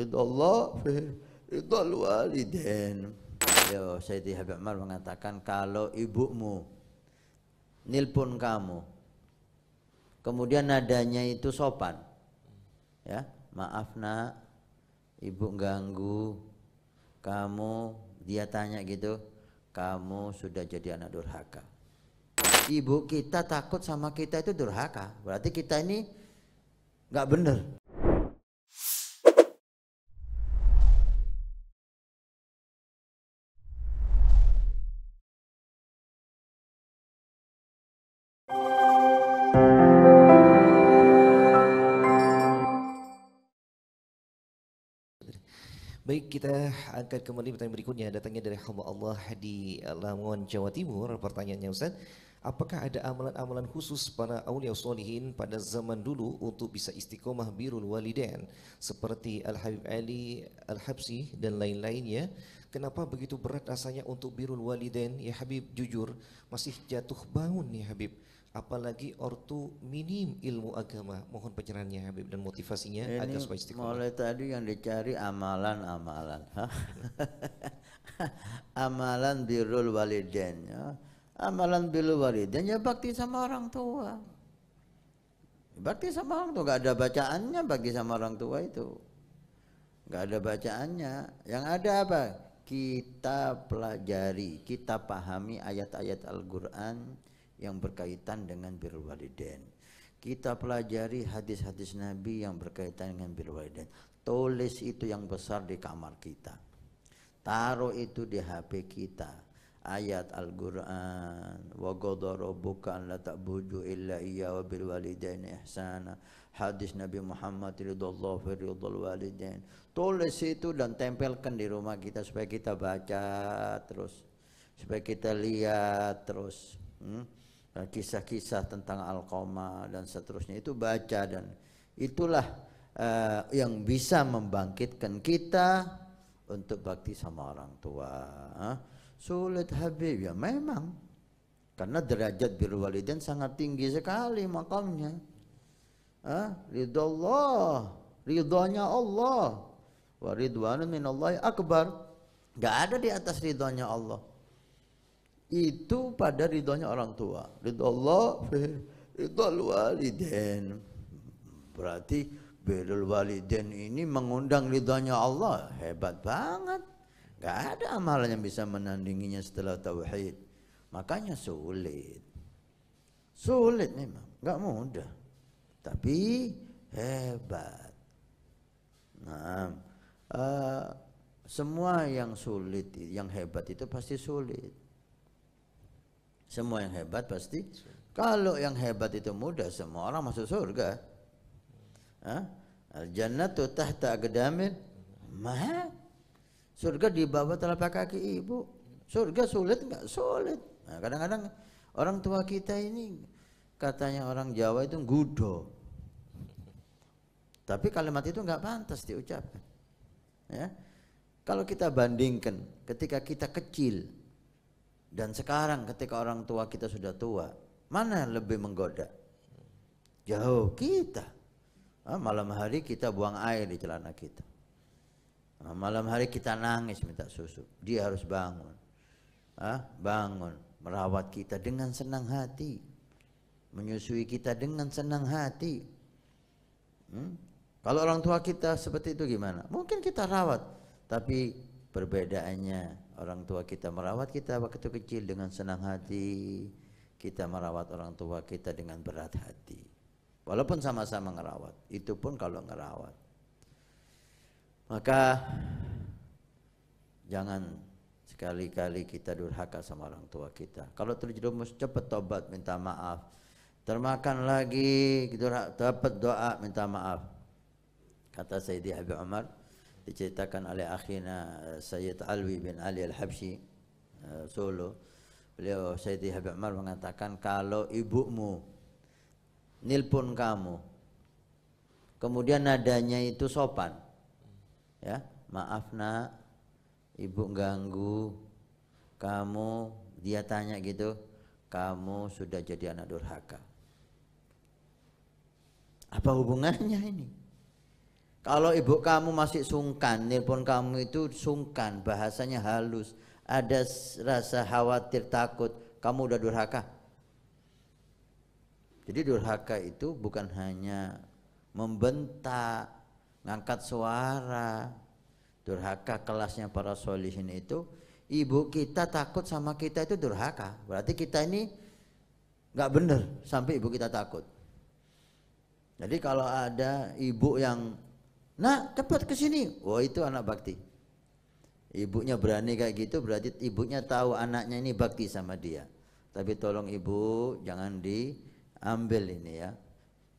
ridho Allah ridho walidain yo Sayyidi Habib Umar mengatakan kalau ibumu nilpun kamu kemudian nadanya itu sopan ya maaf nak ibu ganggu kamu dia tanya gitu kamu sudah jadi anak durhaka ibu kita takut sama kita itu durhaka berarti kita ini nggak bener Baik, kita angkat kembali pertanyaan berikutnya. Datangnya dari hamba Allah di Lamongan, Jawa Timur. Pertanyaannya Ustaz, apakah ada amalan-amalan khusus para awliya solihin pada zaman dulu untuk bisa istiqomah birul walidain seperti Al-Habib Ali, Al-Habsi dan lain-lainnya? Kenapa begitu berat rasanya untuk birul walidain? Ya Habib, jujur masih jatuh bangun nih Habib apalagi ortu minim ilmu agama. Mohon pencerahannya Habib dan motivasinya Ini agar supaya istiqomah. Mulai tadi yang dicari amalan-amalan. amalan birrul walidain. Ya. Amalan birrul walidain ya bakti sama orang tua. Bakti sama orang tua gak ada bacaannya bakti sama orang tua itu. Gak ada bacaannya. Yang ada apa? Kita pelajari, kita pahami ayat-ayat Al-Qur'an yang berkaitan dengan birrul walidain. Kita pelajari hadis-hadis Nabi yang berkaitan dengan birrul walidain. Tulis itu yang besar di kamar kita. Taruh itu di HP kita. Ayat Al-Quran wa qadarabuka an la ta'budu illa iya wa bil walidain ihsana hadis Nabi Muhammad ridallahu fi walidain tulis itu dan tempelkan di rumah kita supaya kita baca terus supaya kita lihat terus hmm? Eh, kisah-kisah tentang Alqamah dan seterusnya itu baca dan itulah uh, yang bisa membangkitkan kita untuk bakti sama orang tua. Huh? Sulit Habib ya memang karena derajat birrul walidain sangat tinggi sekali makamnya. Huh? Ridho Allah, ridhonya Allah. Wa ridwanun minallahi akbar. Gak ada di atas ridhonya Allah itu pada ridhonya orang tua. Ridho Allah, ridho walidain. Berarti Birrul walidain ini mengundang ridhonya Allah. Hebat banget. Gak ada amalan yang bisa menandinginya setelah tauhid. Makanya sulit. Sulit memang, gak mudah. Tapi hebat. Nah, uh, semua yang sulit, yang hebat itu pasti sulit. Semua yang hebat pasti. Kalau yang hebat itu mudah, semua orang masuk surga. Hah? Al-jannatu tahta agdamin mah Surga di bawah telapak kaki ibu. Surga sulit nggak? Sulit. Nah, kadang-kadang orang tua kita ini katanya orang Jawa itu gudo. Tapi kalimat itu nggak pantas diucapkan. Ya. Kalau kita bandingkan ketika kita kecil, dan sekarang ketika orang tua kita sudah tua, mana yang lebih menggoda? Jauh kita. Nah, malam hari kita buang air di celana kita. Nah, malam hari kita nangis minta susu. Dia harus bangun. Nah, bangun. Merawat kita dengan senang hati. Menyusui kita dengan senang hati. Hmm? Kalau orang tua kita seperti itu gimana? Mungkin kita rawat. Tapi perbedaannya orang tua kita merawat kita waktu kecil dengan senang hati, kita merawat orang tua kita dengan berat hati. Walaupun sama-sama ngerawat, itu pun kalau ngerawat. Maka jangan sekali-kali kita durhaka sama orang tua kita. Kalau terjerumus cepat tobat minta maaf. Termakan lagi dapat doa minta maaf. Kata Sayyidi Habib Umar, diceritakan oleh akhina eh, Sayyid Alwi bin Ali Al-Habsyi uh, Solo beliau Sayyid Habib Umar mengatakan kalau ibumu pun kamu kemudian nadanya itu sopan ya maaf nak ibu ganggu kamu dia tanya gitu kamu sudah jadi anak durhaka apa hubungannya ini kalau ibu kamu masih sungkan, nelpon kamu itu sungkan, bahasanya halus, ada rasa khawatir, takut, kamu udah durhaka. Jadi durhaka itu bukan hanya membentak, ngangkat suara. Durhaka kelasnya para solihin itu, ibu kita takut sama kita itu durhaka. Berarti kita ini nggak bener sampai ibu kita takut. Jadi kalau ada ibu yang Nah, cepat ke sini. Wah, oh, itu anak bakti. Ibunya berani kayak gitu berarti ibunya tahu anaknya ini bakti sama dia. Tapi tolong ibu jangan diambil ini ya.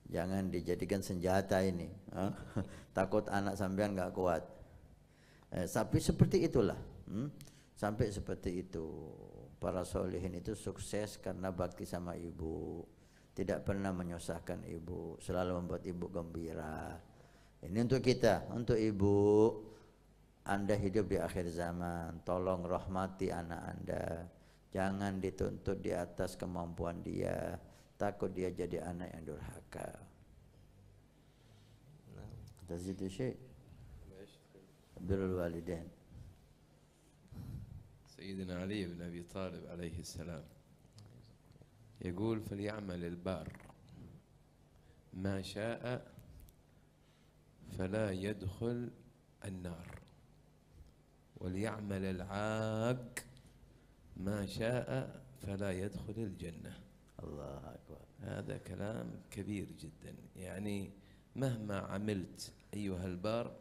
Jangan dijadikan senjata ini. Takut anak sampean nggak kuat. Eh, tapi seperti itulah. Hmm? Sampai seperti itu. Para solihin itu sukses karena bakti sama ibu. Tidak pernah menyusahkan ibu. Selalu membuat ibu gembira. Ini untuk kita, untuk ibu. Anda hidup di akhir zaman, tolong rahmati anak Anda. Jangan dituntut di atas kemampuan dia, takut dia jadi anak yang durhaka. Tazidu Syekh Abdul Walidin. سيدنا علي بن أبي طالب عليه السلام يقول فليعمل البار ما شاء فلا يدخل النار وليعمل العاق ما شاء فلا يدخل الجنة الله أكبر هذا كلام كبير جدا يعني مهما عملت أيها البار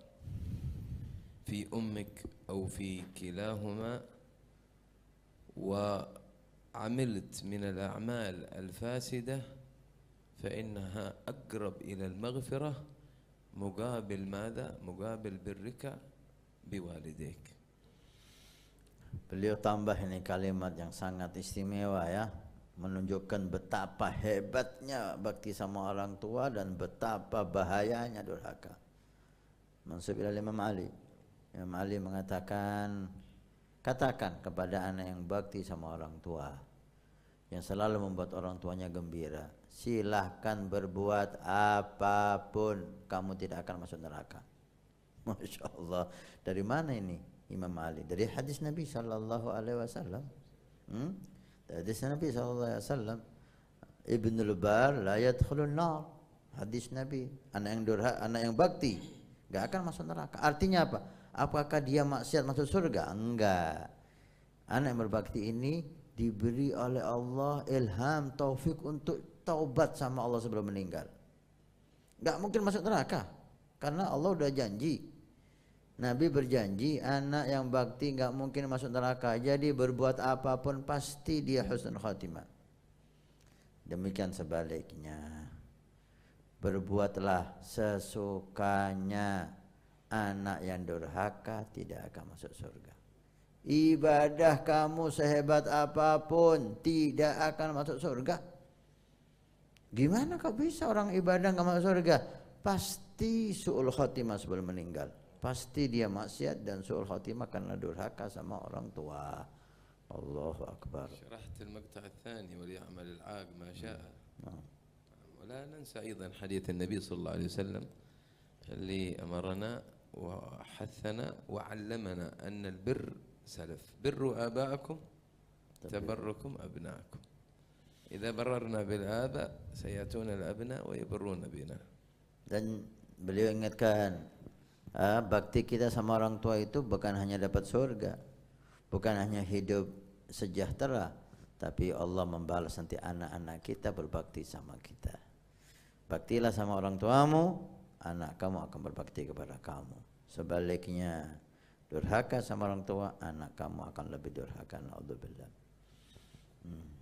في أمك أو في كلاهما وعملت من الأعمال الفاسدة فإنها أقرب إلى المغفرة مقابل ماذا مقابل برك بوالديك Beliau tambah ini kalimat yang sangat istimewa ya menunjukkan betapa hebatnya bakti sama orang tua dan betapa bahayanya durhaka. Mansub ila Imam Ali. Imam Ali mengatakan katakan kepada anak yang bakti sama orang tua yang selalu membuat orang tuanya gembira. Silahkan berbuat apapun, kamu tidak akan masuk neraka. Masya Allah. Dari mana ini Imam Ali? Dari hadis Nabi Shallallahu Alaihi Wasallam. Hmm? Hadis Nabi Shallallahu Alaihi Wasallam. ibnu Lubar layat yadkhulun nar. Hadis Nabi. Anak yang durha, anak yang bakti. Gak akan masuk neraka. Artinya apa? Apakah dia maksiat masuk surga? Enggak. Anak yang berbakti ini diberi oleh Allah ilham taufik untuk taubat sama Allah sebelum meninggal nggak mungkin masuk neraka karena Allah udah janji Nabi berjanji anak yang bakti nggak mungkin masuk neraka jadi berbuat apapun pasti dia husnul khatimah demikian sebaliknya berbuatlah sesukanya anak yang durhaka tidak akan masuk surga Ibadah kamu sehebat apapun tidak akan masuk surga. Gimana kau bisa orang ibadah nggak masuk surga? Pasti su'ul khotimah sebelum meninggal. Pasti dia maksiat dan su'ul khotimah karena durhaka sama orang tua. Allahu Akbar. ولا ننسى أيضا حديث النبي صلى الله عليه وسلم اللي أمرنا وحثنا وعلمنا أن البر سلف بروا آباءكم تبركم أبناءكم إذا بررنا بالآباء سيأتون الأبناء ويبرون بنا dan beliau ingatkan ah, bakti kita sama orang tua itu bukan hanya dapat surga bukan hanya hidup sejahtera tapi Allah membalas nanti anak-anak kita berbakti sama kita baktilah sama orang tuamu anak kamu akan berbakti kepada kamu sebaliknya durhaka sama orang tua anak kamu akan lebih durhaka hmm.